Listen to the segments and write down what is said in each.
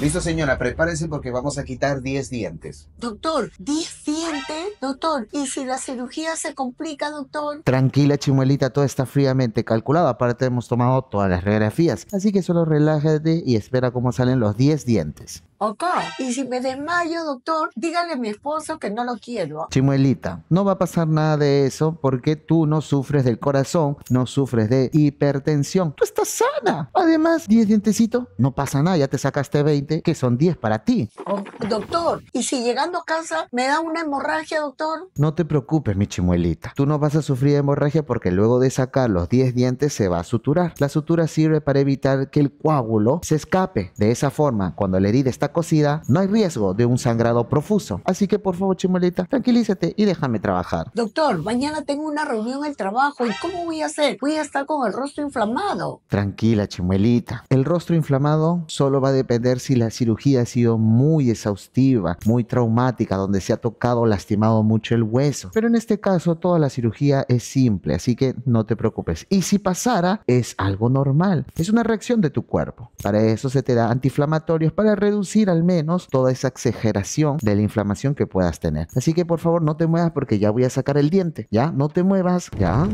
Listo, señora, prepárense porque vamos a quitar 10 dientes. Doctor, ¿10 dientes? Doctor, ¿y si la cirugía se complica, doctor? Tranquila, chimuelita, todo está fríamente calculado. Aparte, hemos tomado todas las radiografías. Así que solo relájate y espera cómo salen los 10 dientes. Ok. Y si me desmayo, doctor, dígale a mi esposo que no lo quiero. Chimuelita, no va a pasar nada de eso porque tú no sufres del corazón, no sufres de hipertensión. Tú estás sana. Además, 10 dientecitos, no pasa nada, ya te sacaste 20, que son 10 para ti. Oh, doctor, ¿y si llegando a casa me da una hemorragia, doctor? No te preocupes, mi chimuelita. Tú no vas a sufrir hemorragia porque luego de sacar los 10 dientes se va a suturar. La sutura sirve para evitar que el coágulo se escape. De esa forma, cuando la herida está cocida, no hay riesgo de un sangrado profuso. Así que por favor, chimuelita, tranquilízate y déjame trabajar. Doctor, mañana tengo una reunión en el trabajo y ¿cómo voy a hacer? Voy a estar con el rostro inflamado. Tranquila, chimuelita. El rostro inflamado solo va a depender si la cirugía ha sido muy exhaustiva, muy traumática, donde se ha tocado, lastimado mucho el hueso. Pero en este caso, toda la cirugía es simple, así que no te preocupes. Y si pasara, es algo normal. Es una reacción de tu cuerpo. Para eso se te da antiinflamatorios para reducir al menos toda esa exageración de la inflamación que puedas tener. Así que por favor no te muevas porque ya voy a sacar el diente. Ya, no te muevas. Ya.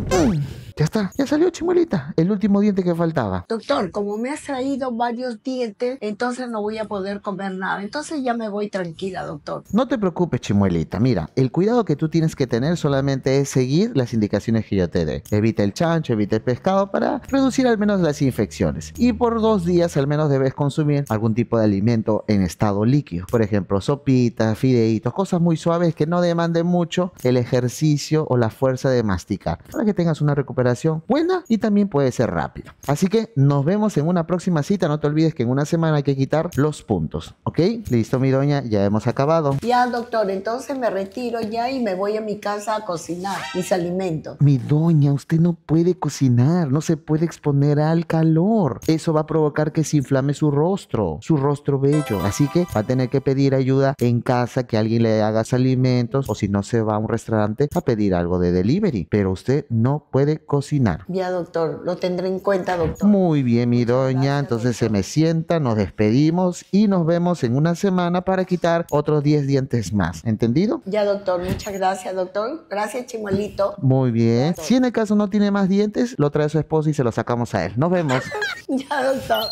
Ya está, ya salió chimuelita, el último diente que faltaba. Doctor, como me has traído varios dientes, entonces no voy a poder comer nada. Entonces ya me voy tranquila, doctor. No te preocupes, chimuelita. Mira, el cuidado que tú tienes que tener solamente es seguir las indicaciones que yo te dé. Evita el chancho, evita el pescado para reducir al menos las infecciones. Y por dos días al menos debes consumir algún tipo de alimento en estado líquido. Por ejemplo, sopitas, fideitos, cosas muy suaves que no demanden mucho el ejercicio o la fuerza de masticar. Para que tengas una recuperación buena y también puede ser rápida. Así que nos vemos en una próxima cita. No te olvides que en una semana hay que quitar los puntos. ¿Ok? Listo, mi doña, ya hemos acabado. Ya, doctor, entonces me retiro ya y me voy a mi casa a cocinar mis alimentos. Mi doña, usted no puede cocinar, no se puede exponer al calor. Eso va a provocar que se inflame su rostro, su rostro bello. Así que va a tener que pedir ayuda en casa, que alguien le haga alimentos o si no se va a un restaurante a pedir algo de delivery. Pero usted no puede cocinar cocinar. Ya, doctor, lo tendré en cuenta, doctor. Muy bien, mi doña. Entonces se me sienta, nos despedimos y nos vemos en una semana para quitar otros 10 dientes más. ¿Entendido? Ya, doctor, muchas gracias, doctor. Gracias, Chimalito. Muy bien. Si en el caso no tiene más dientes, lo trae su esposo y se lo sacamos a él. Nos vemos. ya, doctor.